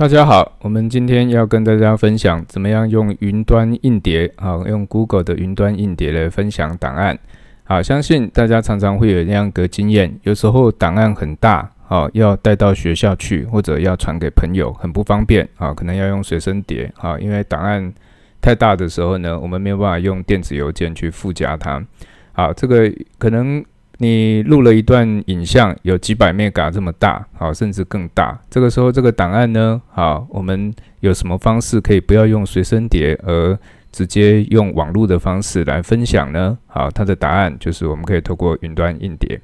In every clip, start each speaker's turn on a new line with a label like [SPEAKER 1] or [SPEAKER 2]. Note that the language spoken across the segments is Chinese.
[SPEAKER 1] 大家好，我们今天要跟大家分享怎么样用云端硬碟啊，用 Google 的云端硬碟来分享档案。好，相信大家常常会有那样个经验，有时候档案很大，好要带到学校去或者要传给朋友很不方便啊，可能要用随身碟啊，因为档案太大的时候呢，我们没有办法用电子邮件去附加它。好，这个可能。你录了一段影像，有几百 meg 这么大，好，甚至更大。这个时候，这个档案呢，好，我们有什么方式可以不要用随身碟，而直接用网络的方式来分享呢？好，它的答案就是我们可以透过云端硬碟。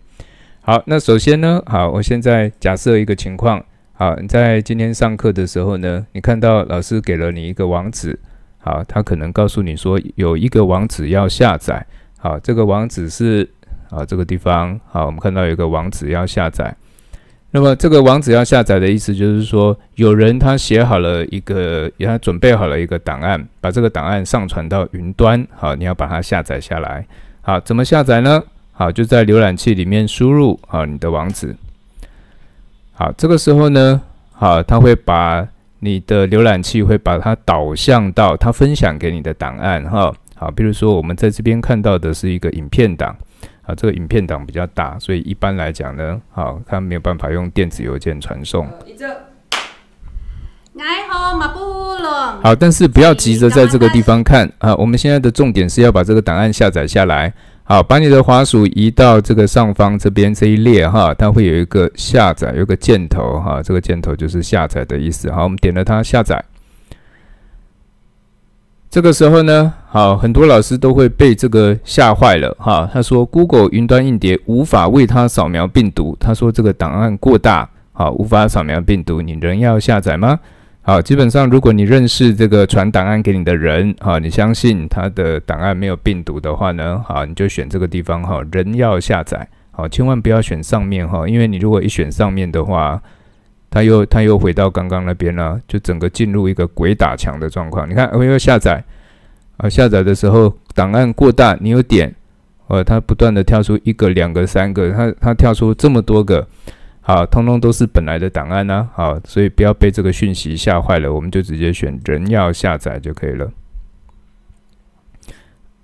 [SPEAKER 1] 好，那首先呢，好，我现在假设一个情况，好，你在今天上课的时候呢，你看到老师给了你一个网址，好，他可能告诉你说有一个网址要下载，好，这个网址是。啊，这个地方好，我们看到有个网址要下载。那么这个网址要下载的意思就是说，有人他写好了一个，他准备好了一个档案，把这个档案上传到云端。好，你要把它下载下来。好，怎么下载呢？好，就在浏览器里面输入啊你的网址。好，这个时候呢，好，他会把你的浏览器会把它导向到他分享给你的档案。哈，好，比如说我们在这边看到的是一个影片档。啊，这个影片档比较大，所以一般来讲呢，好，它没有办法用电子邮件传送。好，但是不要急着在这个地方看啊，我们现在的重点是要把这个档案下载下来。好，把你的滑鼠移到这个上方这边这一列哈，它会有一个下载，有个箭头哈，这个箭头就是下载的意思。好，我们点了它下载。这个时候呢？好，很多老师都会被这个吓坏了哈。他说，Google 云端硬碟无法为他扫描病毒。他说，这个档案过大，好，无法扫描病毒。你仍要下载吗？好，基本上如果你认识这个传档案给你的人，好，你相信他的档案没有病毒的话呢，好，你就选这个地方哈。仍要下载，好，千万不要选上面哈，因为你如果一选上面的话，他又他又回到刚刚那边了，就整个进入一个鬼打墙的状况。你看，我又下载。啊，下载的时候档案过大，你有点，呃，它不断的跳出一个、两个、三个，它它跳出这么多个，好，通通都是本来的档案呢。好，所以不要被这个讯息吓坏了，我们就直接选人要下载就可以了。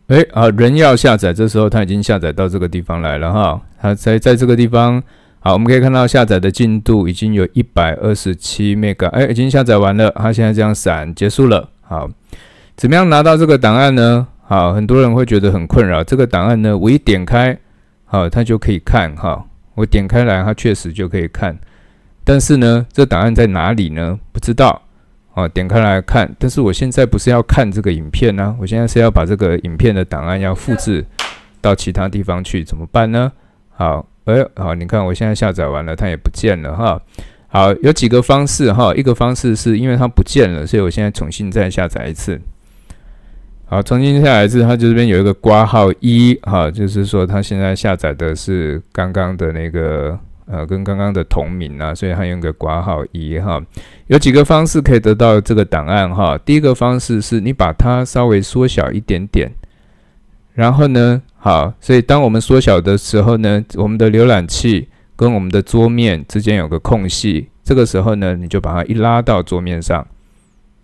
[SPEAKER 1] 哎，啊，人要下载，这时候它已经下载到这个地方来了哈，它在在这个地方，好，我们可以看到下载的进度已经有一百二十七 meg，哎，已经下载完了，它现在这样闪结束了，好。怎么样拿到这个档案呢？好，很多人会觉得很困扰。这个档案呢，我一点开，好，它就可以看哈。我点开来，它确实就可以看。但是呢，这档案在哪里呢？不知道。哦，点开来看。但是我现在不是要看这个影片呢，我现在是要把这个影片的档案要复制到其他地方去，怎么办呢？好，哎，好，你看我现在下载完了，它也不见了哈。好，有几个方式哈。一个方式是因为它不见了，所以我现在重新再下载一次。好，重新下载一次，它就这边有一个挂号一哈，就是说它现在下载的是刚刚的那个呃，跟刚刚的同名啊，所以它用个挂号一哈。有几个方式可以得到这个档案哈。第一个方式是你把它稍微缩小一点点，然后呢，好，所以当我们缩小的时候呢，我们的浏览器跟我们的桌面之间有个空隙，这个时候呢，你就把它一拉到桌面上。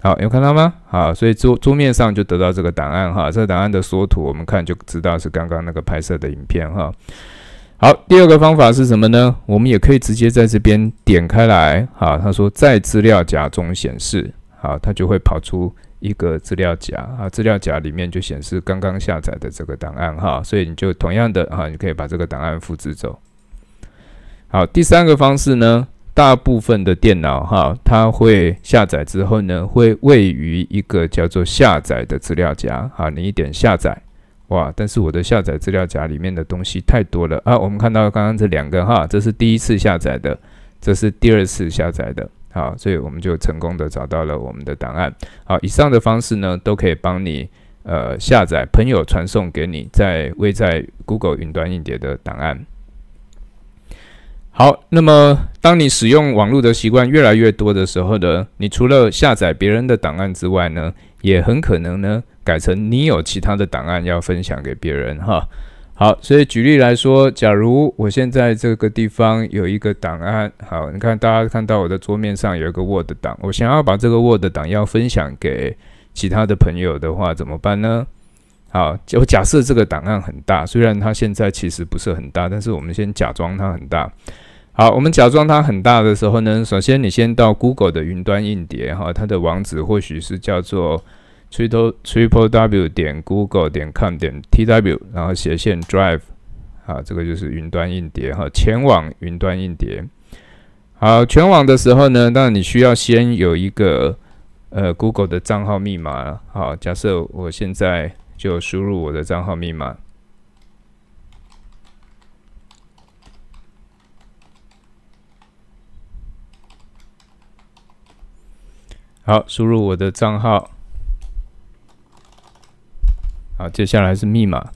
[SPEAKER 1] 好，有看到吗？好，所以桌桌面上就得到这个档案哈。这个档案的缩图，我们看就知道是刚刚那个拍摄的影片哈。好，第二个方法是什么呢？我们也可以直接在这边点开来，哈。他说在资料夹中显示，好，它就会跑出一个资料夹啊，资料夹里面就显示刚刚下载的这个档案哈。所以你就同样的哈，你可以把这个档案复制走。好，第三个方式呢？大部分的电脑哈，它会下载之后呢，会位于一个叫做下载的资料夹。好，你一点下载哇，但是我的下载资料夹里面的东西太多了啊。我们看到刚刚这两个哈，这是第一次下载的，这是第二次下载的。好，所以我们就成功的找到了我们的档案。好，以上的方式呢，都可以帮你呃下载朋友传送给你在位在 Google 云端硬碟的档案。好，那么当你使用网络的习惯越来越多的时候呢？你除了下载别人的档案之外呢，也很可能呢改成你有其他的档案要分享给别人哈。好，所以举例来说，假如我现在这个地方有一个档案，好，你看大家看到我的桌面上有一个 Word 档，我想要把这个 Word 档要分享给其他的朋友的话，怎么办呢？好，我假设这个档案很大，虽然它现在其实不是很大，但是我们先假装它很大。好，我们假装它很大的时候呢，首先你先到 Google 的云端硬碟哈，它的网址或许是叫做 triple triple w 点 google 点 com 点 tw，然后斜线 drive，啊，这个就是云端硬碟哈。前往云端硬碟，好，全网的时候呢，那你需要先有一个呃 Google 的账号密码。好，假设我现在就输入我的账号密码。好，输入我的账号。好，接下来是密码。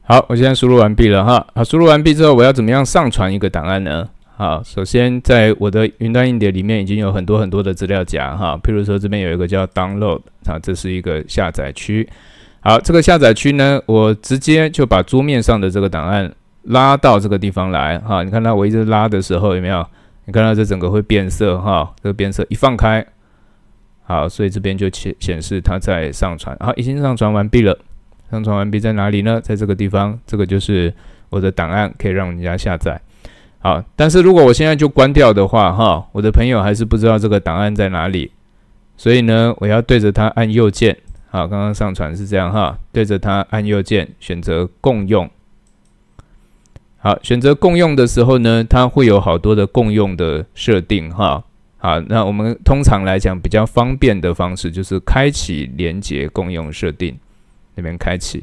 [SPEAKER 1] 好，我现在输入完毕了哈。好，输入完毕之后，我要怎么样上传一个档案呢？好，首先在我的云端硬碟里面已经有很多很多的资料夹哈，譬如说这边有一个叫 Download 啊，这是一个下载区。好，这个下载区呢，我直接就把桌面上的这个档案。拉到这个地方来，哈，你看它我一直拉的时候有没有？你看它这整个会变色，哈，这个变色一放开，好，所以这边就显显示它在上传，好，已经上传完毕了。上传完毕在哪里呢？在这个地方，这个就是我的档案，可以让人家下载。好，但是如果我现在就关掉的话，哈，我的朋友还是不知道这个档案在哪里，所以呢，我要对着它按右键，好，刚刚上传是这样，哈，对着它按右键，选择共用。好，选择共用的时候呢，它会有好多的共用的设定哈。好，那我们通常来讲比较方便的方式就是开启连接共用设定那边开启。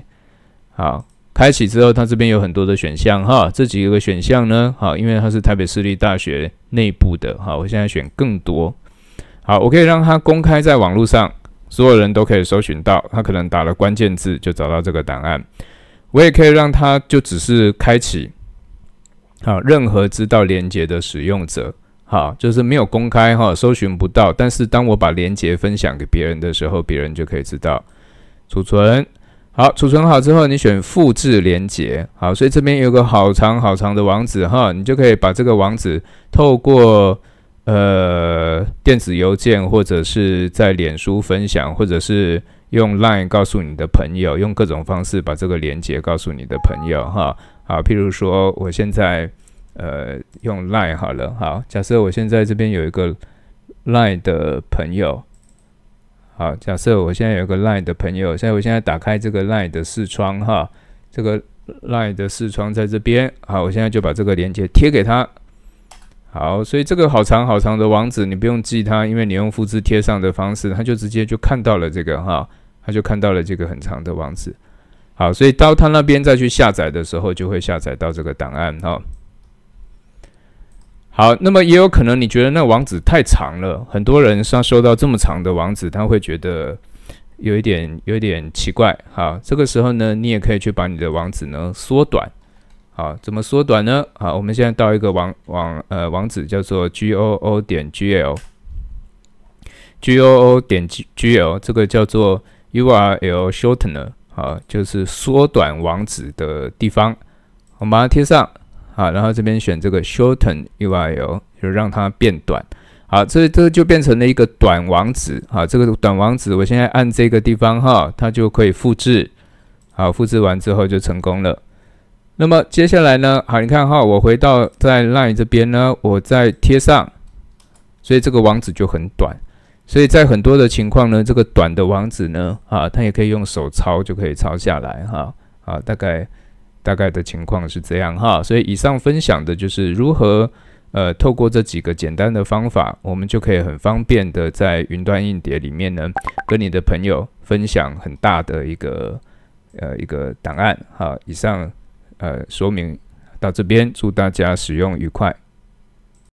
[SPEAKER 1] 好，开启之后，它这边有很多的选项哈。这几个选项呢，好，因为它是台北市立大学内部的哈。我现在选更多。好，我可以让它公开在网络上，所有人都可以搜寻到。他可能打了关键字就找到这个档案。我也可以让它就只是开启。好，任何知道连接的使用者，好，就是没有公开哈，搜寻不到。但是当我把连接分享给别人的时候，别人就可以知道。储存，好，储存好之后，你选复制连接，好，所以这边有个好长好长的网址哈，你就可以把这个网址透过呃电子邮件，或者是在脸书分享，或者是用 LINE 告诉你的朋友，用各种方式把这个连接告诉你的朋友哈。啊，譬如说，我现在呃用 Line 好了。好，假设我现在这边有一个 Line 的朋友。好，假设我现在有一个 Line 的朋友，现在我现在打开这个 Line 的视窗哈，这个 Line 的视窗在这边。好，我现在就把这个链接贴给他。好，所以这个好长好长的网址你不用记它，因为你用复制贴上的方式，他就直接就看到了这个哈，他就看到了这个很长的网址。好，所以到他那边再去下载的时候，就会下载到这个档案。哈，好，那么也有可能你觉得那网址太长了，很多人上收到这么长的网址，他会觉得有一点有一点奇怪。好，这个时候呢，你也可以去把你的网址呢缩短。好，怎么缩短呢？好，我们现在到一个网网呃网址叫做 g o o 点 g l，g o o 点 g l，这个叫做 u r l shortener。好，就是缩短网址的地方，我把它贴上，好，然后这边选这个 shorten URL，就让它变短，好，这这就变成了一个短网址，好，这个短网址我现在按这个地方哈，它就可以复制，好，复制完之后就成功了。那么接下来呢，好，你看哈，我回到在 LINE 这边呢，我再贴上，所以这个网址就很短。所以在很多的情况呢，这个短的网址呢，啊，它也可以用手抄，就可以抄下来哈。啊，大概大概的情况是这样哈。所以以上分享的就是如何，呃，透过这几个简单的方法，我们就可以很方便的在云端硬碟里面呢，跟你的朋友分享很大的一个，呃，一个档案哈。以上，呃，说明到这边，祝大家使用愉快。